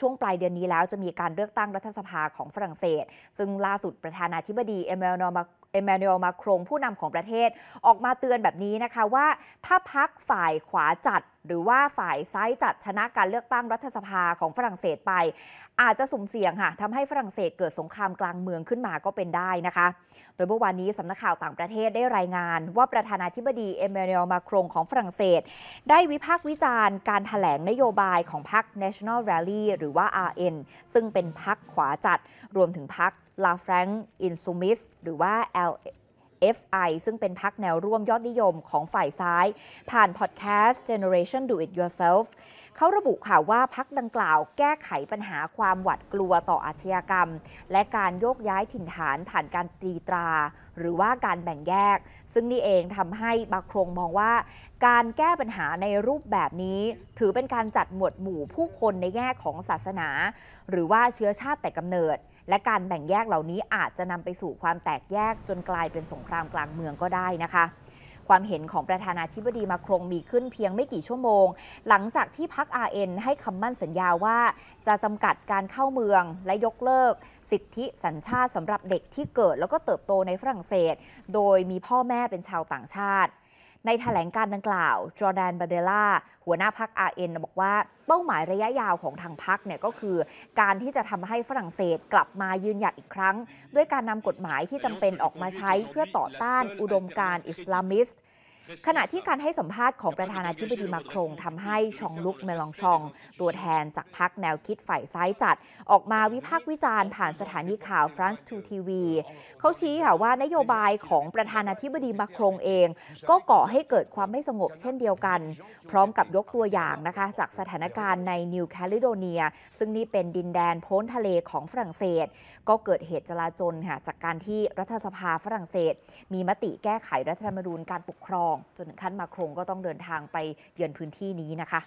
ช่วงปลายเดือนนี้แล้วจะมีการเลือกตั้งรัฐสภาของฝรั่งเศส ซึ่งล่าสุดประธานาธิบดีเอมมานู์อเอมมานูเอลมาครงผู้นำของประเทศออกมาเตือนแบบนี้นะคะว่า ถ้าพักฝ่ายขวาจัด หรือว่าฝ่ายซ้ายจัดชนะการเลือกตั้งรัฐสภาของฝรั่งเศสไป อาจจะสุ่มเสี่ยงค่ะทำให้ฝรั่งเศสเกิดสงครามกลางเมืองขึ้นมาก็เป็นได้นะคะ โดยเมื่อวานนี้สำนักข่าวต่างประเทศได้รายงาน ว่าประธานาธิบดีเอมมานูเอลมาครงของฝรั่งเศส ได้วิพากษ์วิจารณ์การถแถลงนโยบายของพรรค National Rally หรือว่า RN ซึ่งเป็นพรรคขวาจัดรวมถึงพรรคลาแฟรงก์อินซูมิสหรือว่า L FI ซึ่งเป็นพักแนวร่วมยอดนิยมของฝ่ายซ้าย ผ่านพอดแคสต์ Generation Do It Yourself เขาระบุค่ะว่าพักดังกล่าวแก้ไขปัญหาความหวาดกลัวต่ออาชญากรรม และการโยกย้ายถิ่นฐานผ่านการตีตราหรือว่าการแบ่งแยก ซึ่งนี่เองทำให้บาครงมองว่าการแก้ปัญหาในรูปแบบนี้ ถือเป็นการจัดหมวดหมู่ผู้คนในแง่ของศาสนา หรือว่าเชื้อชาติแต่กำเนิดและการแบ่งแยกเหล่านี้อาจจะนำไปสู่ความแตกแยกจนกลายเป็นสงครามกลางเมืองก็ได้นะคะ ความเห็นของประธานาธิบดีมาครงมีขึ้นเพียงไม่กี่ชั่วโมง หลังจากที่พักอ็นให้คำมั่นสัญญาว่า จะจำกัดการเข้าเมืองและยกเลิก สิทธิสัญชาติสำหรับเด็กที่เกิดแล้วก็เติบโตในฝรั่งเศส โดยมีพ่อแม่เป็นชาวต่างชาติในแถลงการดังกล่าว จอแดนบาเดล่าหัวหน้าพักอา r นบอกว่าเป้าหมายระยะยาวของทางพักเนี่ยก็คือการที่จะทำให้ฝรั่งเศสกลับมายืนหยัดอีกครั้ง ด้วยการนำกฎหมายที่จำเป็นออกมาใช้เพื่อต่อต้านอุดมการอิสลามิสต์ขณะที่การให้สัมภาษณ์ของประธานาธิบดีมาครงทำให้ชองลุกเมลองชอง ตัวแทนจากพักแนวคิดฝ่ายซ้ายจัด ออกมาวิพากษ์วิจารณ์ผ่านสถานีข่าวฟรานซ์ทูทีวีเขาชี้ค่ะว่านโยบายของประธานาธิบดีมาครงเอง ก็ก่อให้เกิดความไม่สงบเช่นเดียวกันพร้อมกับยกตัวอย่างนะคะ จากสถานการณ์ในนิวแคลิโดเนียซึ่งนี่เป็นดินแดนพ้นทะเลของฝรั่งเศส ก็เกิดเหตุจลาจลค่ะจากการที่รัฐสภาฝรั่งเศส มีมติแก้ไขรัฐธรรมนูญการปกครองจนถึงขั้นมาโครงก็ต้องเดินทางไปเยือนพื้นที่นี้นะคะ